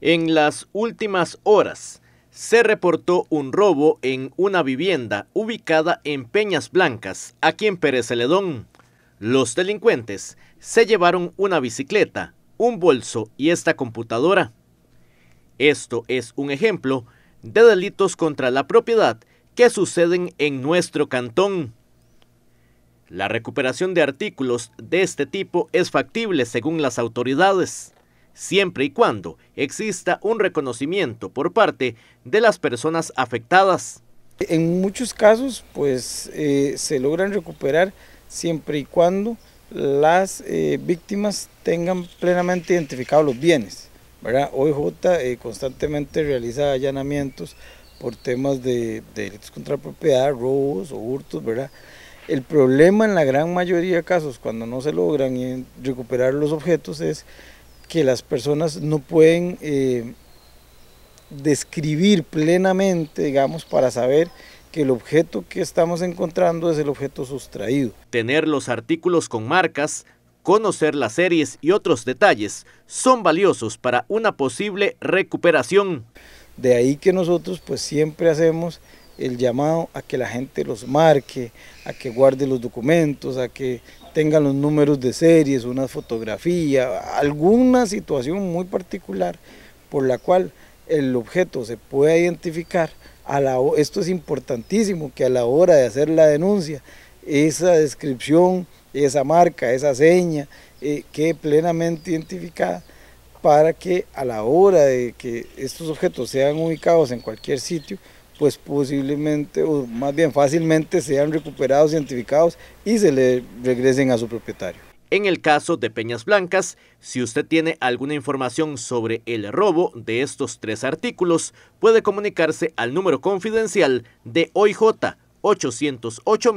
En las últimas horas se reportó un robo en una vivienda ubicada en Peñas Blancas, aquí en Pérez Celedón. Los delincuentes se llevaron una bicicleta, un bolso y esta computadora. Esto es un ejemplo de delitos contra la propiedad que suceden en nuestro cantón. La recuperación de artículos de este tipo es factible según las autoridades siempre y cuando exista un reconocimiento por parte de las personas afectadas. En muchos casos, pues eh, se logran recuperar siempre y cuando las eh, víctimas tengan plenamente identificados los bienes. ¿verdad? OIJ eh, constantemente realiza allanamientos por temas de, derechos delitos contra propiedad, robos o hurtos, ¿verdad? El problema en la gran mayoría de casos, cuando no se logran recuperar los objetos, es que las personas no pueden eh, describir plenamente, digamos, para saber que el objeto que estamos encontrando es el objeto sustraído. Tener los artículos con marcas, conocer las series y otros detalles son valiosos para una posible recuperación. De ahí que nosotros pues siempre hacemos el llamado a que la gente los marque, a que guarde los documentos, a que tengan los números de series, una fotografía, alguna situación muy particular por la cual el objeto se pueda identificar. A esto es importantísimo, que a la hora de hacer la denuncia, esa descripción, esa marca, esa seña, eh, quede plenamente identificada para que a la hora de que estos objetos sean ubicados en cualquier sitio, pues posiblemente, o más bien fácilmente, sean recuperados, identificados y se le regresen a su propietario. En el caso de Peñas Blancas, si usted tiene alguna información sobre el robo de estos tres artículos, puede comunicarse al número confidencial de OIJ 808